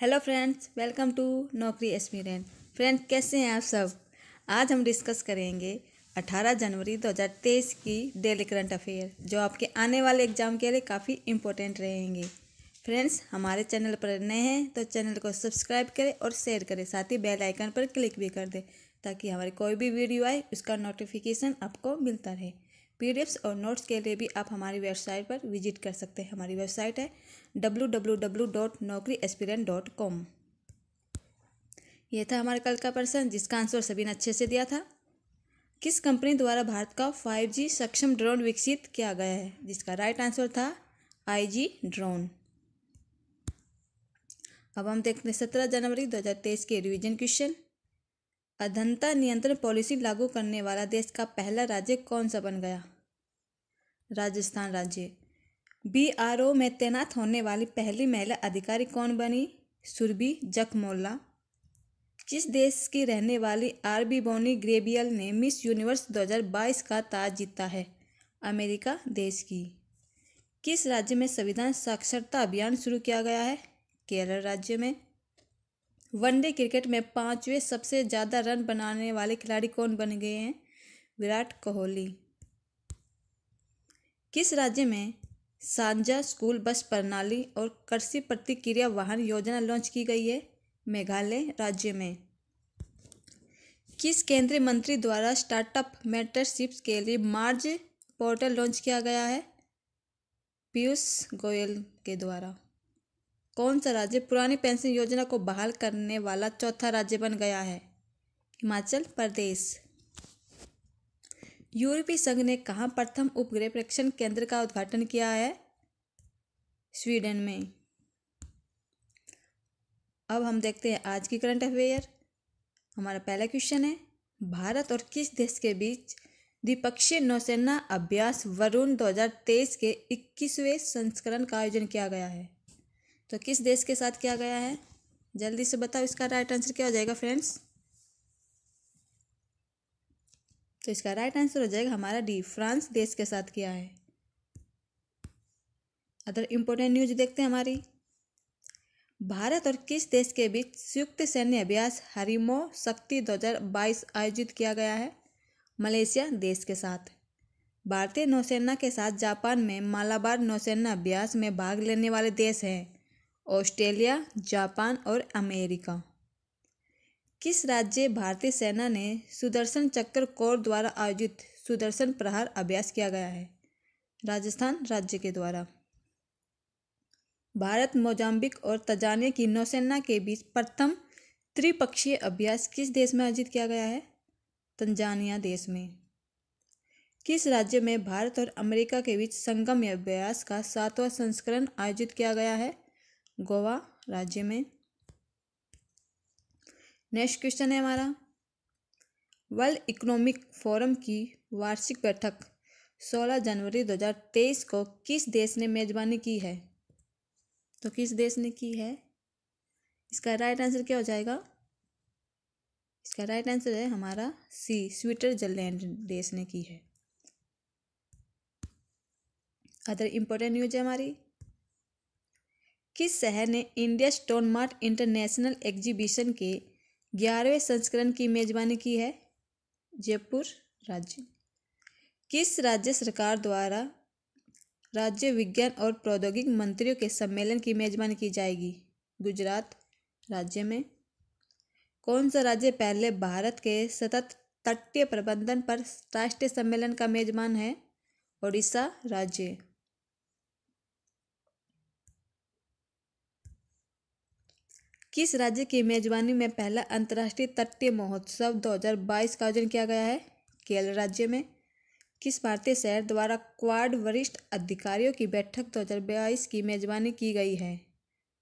hello friends welcome to Naukri experience friend कैसे हैं आप सब आज हम डिस्कस करेंगे 18 जनवरी 2023 की डेली करंट अफेयर जो आपके आने वाले एग्ज़ाम के लिए काफ़ी इम्पोर्टेंट रहेंगे फ्रेंड्स हमारे चैनल पर नए हैं तो चैनल को सब्सक्राइब करें और शेयर करें साथ ही बेल आइकन पर क्लिक भी कर दें ताकि हमारी कोई भी वीडियो आए उसका नोटिफिकेशन आपको मिलता रहे पी और नोट्स के लिए भी आप हमारी वेबसाइट पर विजिट कर सकते हैं हमारी वेबसाइट है W W W dot Naukri aspirant dot com यह था हमारा कल का प्रश्न जिसका आंसर सभी ने अच्छे से दिया था किस कंपनी द्वारा भारत का 5G सक्षम ड्रोन विकसित किया गया है जिसका राइट आंसर था आईजी ड्रोन अब हम देखते हैं सत्रह जनवरी 2023 के रिवीजन क्वेश्चन अधनता नियंत्रण पॉलिसी लागू करने वाला देश का पहला राज्य कौन सा बन गया राजस्थान राज्य बी आर ओ में तैनात होने वाली पहली महिला अधिकारी कौन बनी सुरभि जखमोल्ला जिस देश की रहने वाली आर बी बोनी ग्रेबियल ने मिस यूनिवर्स 2022 का ताज जीता है अमेरिका देश की किस राज्य में संविधान साक्षरता अभियान शुरू किया गया है केरल राज्य में वनडे क्रिकेट में पांचवें सबसे ज़्यादा रन बनाने वाले खिलाड़ी कौन बन गए हैं विराट कोहली किस राज्य में सांझा स्कूल बस प्रणाली और कृषि प्रतिक्रिया वाहन योजना लॉन्च की गई है मेघालय राज्य में किस केंद्रीय मंत्री द्वारा स्टार्टअप मेंटरशिप्स के लिए मार्ज पोर्टल लॉन्च किया गया है पीयूष गोयल के द्वारा कौन सा राज्य पुरानी पेंशन योजना को बहाल करने वाला चौथा राज्य बन गया है हिमाचल प्रदेश यूरोपीय संघ ने कहा प्रथम उपग्रह प्रेक्षण केंद्र का उद्घाटन किया है स्वीडन में अब हम देखते हैं आज की करंट अफेयर हमारा पहला क्वेश्चन है भारत और किस देश के बीच द्विपक्षीय नौसेना अभ्यास वरुण 2023 के 21वें संस्करण का आयोजन किया गया है तो किस देश के साथ किया गया है जल्दी से बताओ इसका राइट आंसर क्या हो जाएगा फ्रेंड्स तो इसका राइट आंसर हो जाएगा हमारा डी फ्रांस देश के साथ किया है अदर इम्पोर्टेंट न्यूज देखते हैं हमारी भारत और किस देश के बीच संयुक्त सैन्य अभ्यास हरिमो शक्ति 2022 आयोजित किया गया है मलेशिया देश के साथ भारतीय नौसेना के साथ जापान में मालाबार नौसेना अभ्यास में भाग लेने वाले देश हैं ऑस्ट्रेलिया जापान और अमेरिका किस राज्य भारतीय सेना ने सुदर्शन चक्र कोर द्वारा आयोजित सुदर्शन प्रहार अभ्यास किया गया है राजस्थान राज्य के द्वारा भारत मोजाम्बिक और तजानिया की नौसेना के बीच प्रथम त्रिपक्षीय अभ्यास किस देश में आयोजित किया गया है तंजानिया देश में किस राज्य में भारत और अमेरिका के बीच संगम अभ्यास का सातवां संस्करण आयोजित किया गया है गोवा राज्य में नेक्स्ट क्वेश्चन है हमारा वर्ल्ड इकोनॉमिक फोरम की वार्षिक बैठक 16 जनवरी 2023 को किस देश ने मेज़बानी की है तो किस देश ने की है इसका राइट आंसर क्या हो जाएगा इसका राइट आंसर है हमारा सी स्विट्जरलैंड देश ने की है अदर इम्पोर्टेंट न्यूज है हमारी किस शहर ने India stone mart international exhibition के ग्यारहवें संस्करण की मेजबानी की है जयपुर राज्य किस राज्य सरकार द्वारा राज्य विज्ञान और प्रौद्योगिक मंत्रियों के सम्मेलन की मेजबानी की जाएगी गुजरात राज्य में कौन सा राज्य पहले भारत के सतत तटीय प्रबंधन पर राष्ट्रीय सम्मेलन का मेजबान है ओडिशा राज्य किस राज्य की मेजबानी में पहला अंतर्राष्ट्रीय तटीय महोत्सव 2022 का आयोजन किया गया है केरल राज्य में किस भारतीय शहर द्वारा क्वाड वरिष्ठ अधिकारियों की बैठक 2022 की मेजबानी की गई है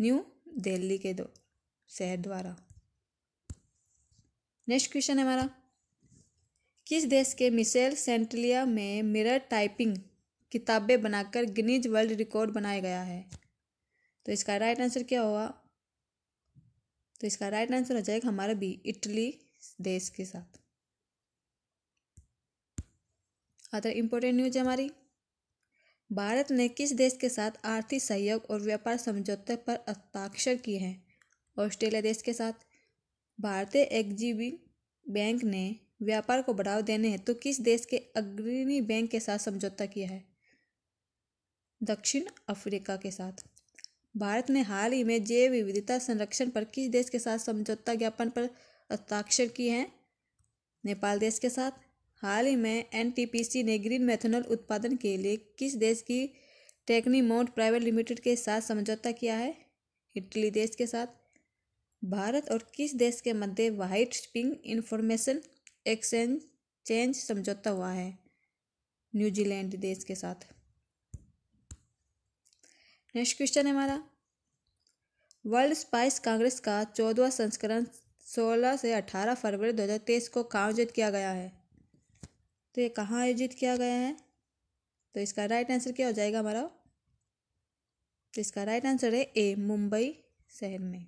न्यू दिल्ली के दो शहर द्वारा नेक्स्ट क्वेश्चन है हमारा किस देश के मिसेल सेंटलिया में मिरर टाइपिंग किताबें बनाकर गिनीज वर्ल्ड रिकॉर्ड बनाया गया है तो इसका राइट आंसर क्या होगा तो इसका राइट आंसर हो जाएगा हमारा बी इटली देश के साथ अदर इम्पोर्टेंट न्यूज हमारी भारत ने किस देश के साथ आर्थिक सहयोग और व्यापार समझौते पर हस्ताक्षर किए हैं ऑस्ट्रेलिया देश के साथ भारतीय एग्जीबी बैंक ने व्यापार को बढ़ावा देने हैं तो किस देश के अग्रणी बैंक के साथ समझौता किया है दक्षिण अफ्रीका के साथ भारत ने हाल ही में जैव विविधता संरक्षण पर किस देश के साथ समझौता ज्ञापन पर हस्ताक्षर किए हैं नेपाल देश के साथ हाल ही में एनटीपीसी ने ग्रीन मेथनॉल उत्पादन के लिए किस देश की टेक्नीमोट प्राइवेट लिमिटेड के साथ समझौता किया है इटली देश के साथ भारत और किस देश के मध्य white shipping information exchange change समझौता हुआ है न्यूजीलैंड देश के साथ नेक्स्ट क्वेश्चन है हमारा वर्ल्ड स्पाइस कांग्रेस का चौदवा संस्करण सोलह से अठारह फरवरी दो हजार तेईस को कहाँ आयोजित किया गया है तो ये कहाँ आयोजित किया गया है तो इसका राइट आंसर क्या हो जाएगा हमारा तो इसका राइट आंसर है ए मुंबई शहर में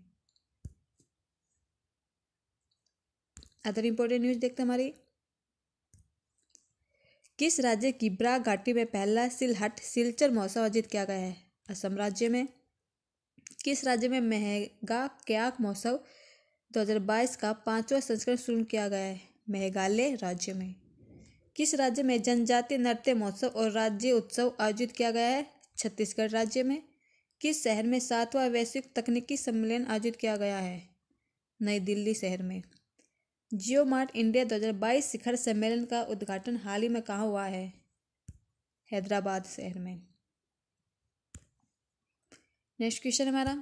अदर इम्पोर्टेंट न्यूज देखते हमारी किस राज्य की ब्रा घाटी में पहला सिलहट सिलचर महोत्सव आयोजित किया गया है असम राज्य में किस राज्य में मेहगा क्याक महोत्सव 2022 का पांचवा संस्करण शुरू किया गया है मेघालय राज्य में किस राज्य में जनजातीय नृत्य महोत्सव और राज्य उत्सव आयोजित किया गया है छत्तीसगढ़ राज्य में किस शहर में सातवां वैश्विक तकनीकी सम्मेलन आयोजित किया गया है नई दिल्ली शहर में जियो मार्ट इंडिया 2022 शिखर सम्मेलन का उद्घाटन हाल ही में कहाँ हुआ है हैदराबाद शहर में नेक्स्ट क्वेश्चन हमारा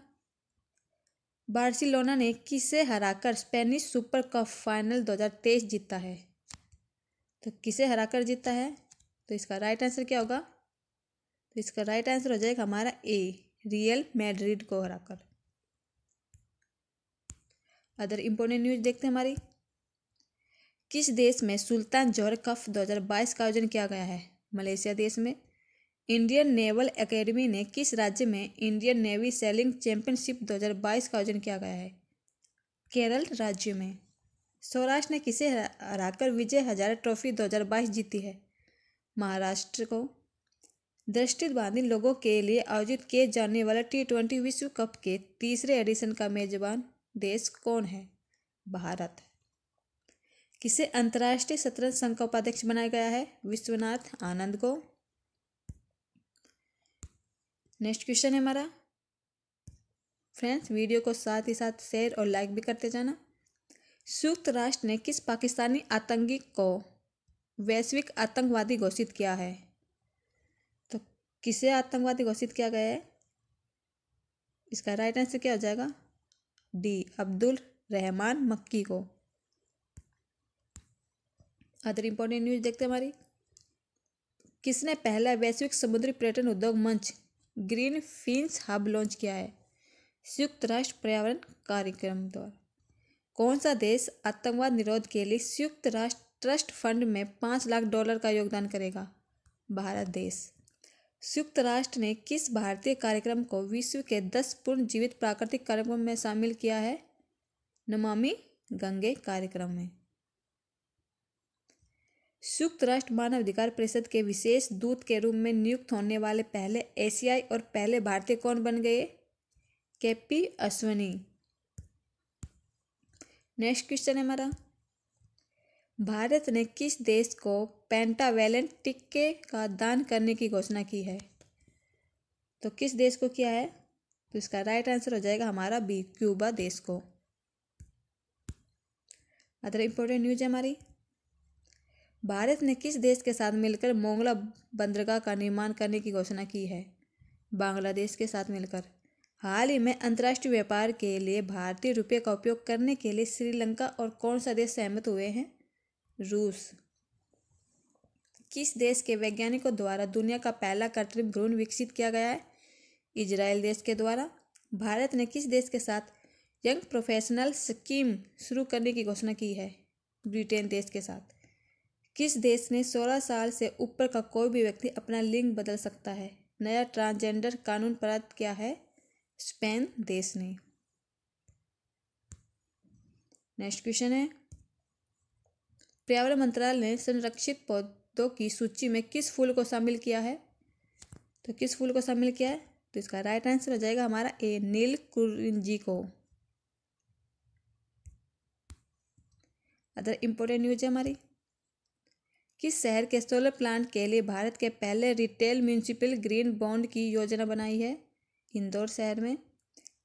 बार्सिलोना ने किसे हराकर स्पेनिश सुपर कप फाइनल 2023 जीता है तो किसे हराकर जीता है तो इसका राइट आंसर क्या होगा तो इसका राइट आंसर हो जाएगा हमारा ए रियल मैड्रिड को हराकर अदर इम्पोर्टेंट न्यूज देखते हैं हमारी किस देश में सुल्तान जौहर कफ 2022 का आयोजन किया गया है मलेशिया देश में इंडियन नेवल एकेडमी ने किस राज्य में इंडियन नेवी सेलिंग चैंपियनशिप 2022 का आयोजन किया गया है केरल राज्य में सौराष्ट्र ने किसे हराकर विजय हजारे ट्रॉफी 2022 जीती है महाराष्ट्र को दृष्टिबाधित लोगों के लिए आयोजित किए जाने वाला टी ट्वेंटी विश्व कप के तीसरे एडिशन का मेजबान देश कौन है भारत किसे अंतर्राष्ट्रीय शतरंज संघ का उपाध्यक्ष बनाया गया है विश्वनाथ आनंद को नेक्स्ट क्वेश्चन है हमारा फ्रेंड्स वीडियो को साथ ही साथ शेयर और लाइक भी करते जाना संयुक्त राष्ट्र ने किस पाकिस्तानी आतंकी को वैश्विक आतंकवादी घोषित किया है तो किसे आतंकवादी घोषित किया गया है इसका राइट आंसर क्या हो जाएगा डी अब्दुल रहमान मक्की को अदर इम्पोर्टेंट न्यूज देखते हमारी किसने पहला वैश्विक समुद्री पर्यटन उद्योग मंच ग्रीन फिंस हब लॉन्च किया है संयुक्त राष्ट्र पर्यावरण कार्यक्रम द्वारा कौन सा देश आतंकवाद निरोध के लिए संयुक्त राष्ट्र ट्रस्ट फंड में पाँच लाख डॉलर का योगदान करेगा भारत देश संयुक्त राष्ट्र ने किस भारतीय कार्यक्रम को विश्व के दस पूर्ण जीवित प्राकृतिक कार्यक्रम में शामिल किया है नमामि गंगे कार्यक्रम में संयुक्त राष्ट्र मानवाधिकार परिषद के विशेष दूत के रूप में नियुक्त होने वाले पहले एशियाई और पहले भारतीय कौन बन गए के पी अश्वनी नेक्स्ट क्वेश्चन है हमारा भारत ने किस देश को पेंटावेलेंट टिक्के का दान करने की घोषणा की है तो किस देश को किया है तो इसका राइट आंसर हो जाएगा हमारा बी क्यूबा देश को अदर इम्पोर्टेंट न्यूज है हमारी भारत ने किस देश के साथ मिलकर मोंगला बंदरगाह का निर्माण करने की घोषणा की है बांग्लादेश के साथ मिलकर हाल ही में अंतर्राष्ट्रीय व्यापार के लिए भारतीय रुपये का उपयोग करने के लिए श्रीलंका और कौन सा देश सहमत हुए हैं रूस किस देश के वैज्ञानिकों द्वारा दुनिया का पहला कृत्रिम भ्रूण विकसित किया गया है इजराइल देश के द्वारा भारत ने किस देश के साथ यंग प्रोफेशनल स्कीम शुरू करने की घोषणा की है ब्रिटेन देश के साथ किस देश में सोलह साल से ऊपर का कोई भी व्यक्ति अपना लिंग बदल सकता है नया ट्रांसजेंडर कानून प्राप्त किया है स्पेन देश ने नेक्स्ट क्वेश्चन है पर्यावरण मंत्रालय ने संरक्षित पौधों की सूची में किस फूल को शामिल किया है तो किस फूल को शामिल किया है तो इसका राइट आंसर हो जाएगा हमारा ए नील कुरजी को अदर इंपोर्टेंट न्यूज है हमारी किस शहर के सोलर प्लांट के लिए भारत के पहले रिटेल म्यूनिसिपल ग्रीन बॉन्ड की योजना बनाई है इंदौर शहर में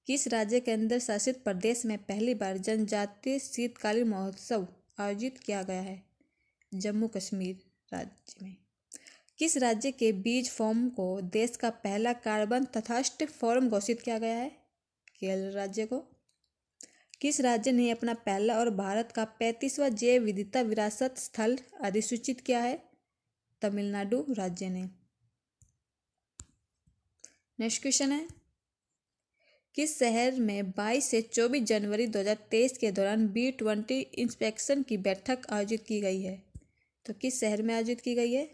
किस राज्य के अंदर शासित प्रदेश में पहली बार जनजातीय शीतकालीन महोत्सव आयोजित किया गया है जम्मू कश्मीर राज्य में किस राज्य के बीज फॉर्म को देश का पहला कार्बन तथाष्ट फॉर्म घोषित किया गया है केरल राज्य को किस राज्य ने अपना पहला और भारत का पैंतीसवा जैव विधिता विरासत स्थल अधिसूचित किया है तमिलनाडु राज्य ने नेक्स्ट क्वेश्चन है किस शहर में 22 से 24 जनवरी 2023 के दौरान बी ट्वेंटी इंस्पेक्शन की बैठक आयोजित की गई है तो किस शहर में आयोजित की गई है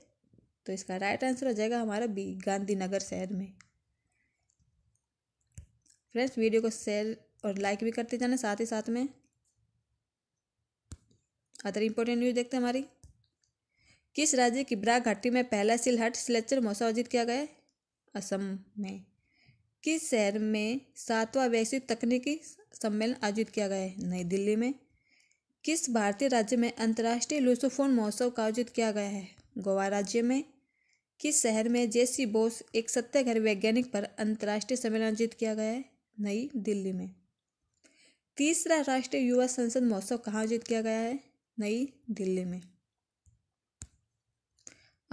तो इसका राइट आंसर हो जाएगा हमारा बी गांधीनगर शहर में फ्रेंड्स वीडियो को शेयर और लाइक भी करते जाना साथ ही साथ में अदर इम्पोर्टेंट न्यूज़ देखते हैं हमारी किस राज्य की ब्रा घाटी में पहला सिलहट सिलेक्चर मौसा आयोजित किया गया असम में किस शहर में सातवां वैश्विक तकनीकी सम्मेलन आयोजित किया गया है नई दिल्ली में किस भारतीय राज्य में अंतर्राष्ट्रीय लूसोफोन महोत्सव का आयोजित किया गया है गोवा राज्य में किस शहर में जेसी बोस एक सत्याग्रह वैज्ञानिक पर अंतर्राष्ट्रीय सम्मेलन आयोजित किया गया है नई दिल्ली में तीसरा राष्ट्रीय युवा संसद महोत्सव कहाँ आयोजित किया गया है नई दिल्ली में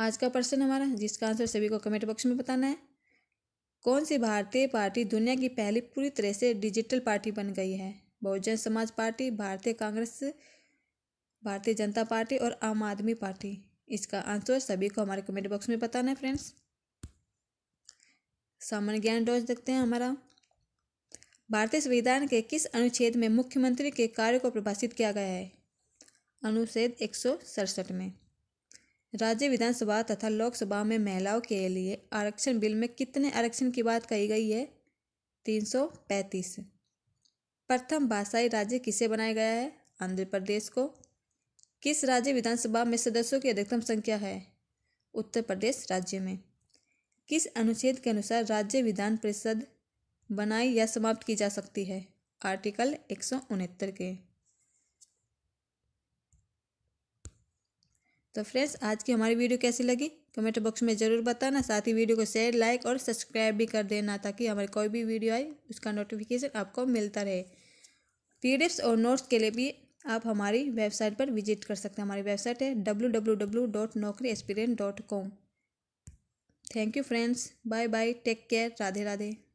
आज का प्रश्न हमारा जिसका आंसर सभी को कमेंट बॉक्स में बताना है कौन सी भारतीय पार्टी दुनिया की पहली पूरी तरह से डिजिटल पार्टी बन गई है बहुजन समाज पार्टी भारतीय कांग्रेस भारतीय जनता पार्टी और आम आदमी पार्टी इसका आंसर सभी को हमारे कमेंट बॉक्स में बताना है फ्रेंड्स सामान्य ज्ञान डोज देखते हैं हमारा भारतीय संविधान के किस अनुच्छेद में मुख्यमंत्री के कार्य को प्रभाषित किया गया है अनुच्छेद एक में राज्य विधानसभा तथा लोकसभा में महिलाओं के लिए आरक्षण बिल में कितने आरक्षण की बात कही गई है पैंतीस प्रथम भाषाई राज्य किसे बनाया गया है आंध्र प्रदेश को किस राज्य विधानसभा में सदस्यों की अधिकतम संख्या है उत्तर प्रदेश राज्य में किस अनुच्छेद के अनुसार राज्य विधान परिषद बनाई या समाप्त की जा सकती है आर्टिकल एक सौ उनहत्तर के तो फ्रेंड्स आज की हमारी वीडियो कैसी लगी कमेंट बॉक्स में ज़रूर बताना साथ ही वीडियो को शेयर लाइक और सब्सक्राइब भी कर देना ताकि हमारी कोई भी वीडियो आए उसका नोटिफिकेशन आपको मिलता रहे पी और नोट्स के लिए भी आप हमारी वेबसाइट पर विजिट कर सकते हैं हमारी वेबसाइट है W W W dot Naukri experience dot com thank you friends bye bye take care Radhe Radhe